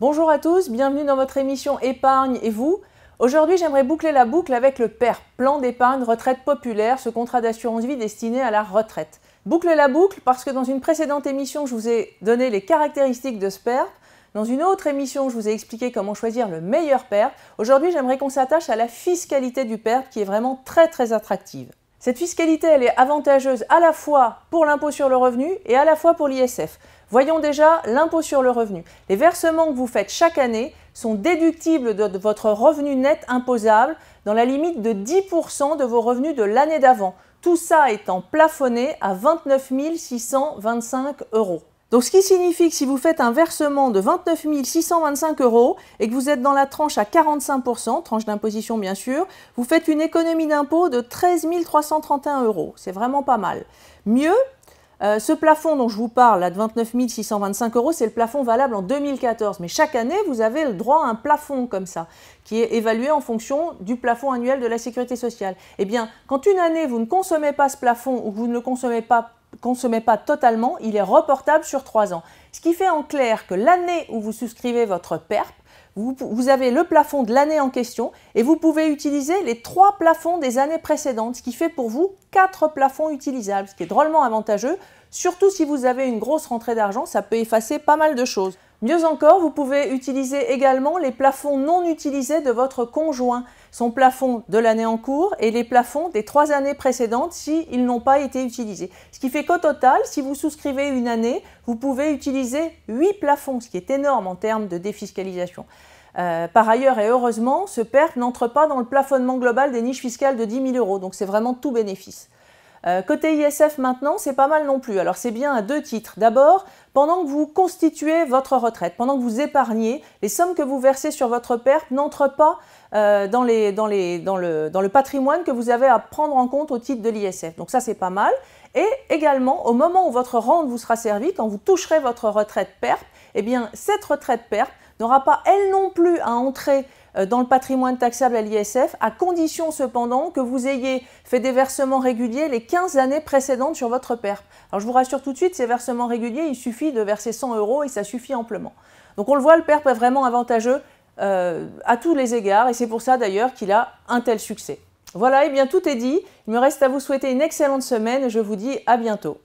Bonjour à tous, bienvenue dans votre émission Épargne et vous. Aujourd'hui, j'aimerais boucler la boucle avec le PER, Plan d'épargne retraite populaire, ce contrat d'assurance vie destiné à la retraite. Boucler la boucle parce que dans une précédente émission, je vous ai donné les caractéristiques de ce PER. Dans une autre émission, je vous ai expliqué comment choisir le meilleur PERP. E Aujourd'hui, j'aimerais qu'on s'attache à la fiscalité du PERP e qui est vraiment très très attractive. Cette fiscalité, elle est avantageuse à la fois pour l'impôt sur le revenu et à la fois pour l'ISF. Voyons déjà l'impôt sur le revenu. Les versements que vous faites chaque année sont déductibles de votre revenu net imposable dans la limite de 10% de vos revenus de l'année d'avant. Tout ça étant plafonné à 29 625 euros. Donc ce qui signifie que si vous faites un versement de 29 625 euros et que vous êtes dans la tranche à 45%, tranche d'imposition bien sûr, vous faites une économie d'impôt de 13 331 euros. C'est vraiment pas mal. Mieux, euh, ce plafond dont je vous parle, là, de 29 625 euros, c'est le plafond valable en 2014. Mais chaque année, vous avez le droit à un plafond comme ça, qui est évalué en fonction du plafond annuel de la sécurité sociale. Eh bien, quand une année, vous ne consommez pas ce plafond ou vous ne le consommez pas consommez pas totalement, il est reportable sur 3 ans. Ce qui fait en clair que l'année où vous souscrivez votre PERP, vous, vous avez le plafond de l'année en question et vous pouvez utiliser les trois plafonds des années précédentes, ce qui fait pour vous quatre plafonds utilisables, ce qui est drôlement avantageux, surtout si vous avez une grosse rentrée d'argent, ça peut effacer pas mal de choses. Mieux encore, vous pouvez utiliser également les plafonds non utilisés de votre conjoint, son plafond de l'année en cours et les plafonds des trois années précédentes s'ils ils n'ont pas été utilisés. Ce qui fait qu'au total, si vous souscrivez une année, vous pouvez utiliser huit plafonds, ce qui est énorme en termes de défiscalisation. Euh, par ailleurs, et heureusement, ce perte n'entre pas dans le plafonnement global des niches fiscales de 10 000 euros, donc c'est vraiment tout bénéfice. Euh, côté ISF maintenant, c'est pas mal non plus. Alors c'est bien à deux titres. D'abord, pendant que vous constituez votre retraite, pendant que vous épargnez, les sommes que vous versez sur votre perte n'entrent pas euh, dans, le, dans le patrimoine que vous avez à prendre en compte au titre de l'ISF. Donc ça c'est pas mal. Et également, au moment où votre rente vous sera servie, quand vous toucherez votre retraite PERP, eh bien cette retraite PERP n'aura pas elle non plus à entrer euh, dans le patrimoine taxable à l'ISF, à condition cependant que vous ayez fait des versements réguliers les 15 années précédentes sur votre PERP. Alors je vous rassure tout de suite, ces versements réguliers, il suffit de verser 100 euros et ça suffit amplement. Donc on le voit, le PERP est vraiment avantageux euh, à tous les égards et c'est pour ça d'ailleurs qu'il a un tel succès. Voilà, et eh bien tout est dit. Il me reste à vous souhaiter une excellente semaine et je vous dis à bientôt.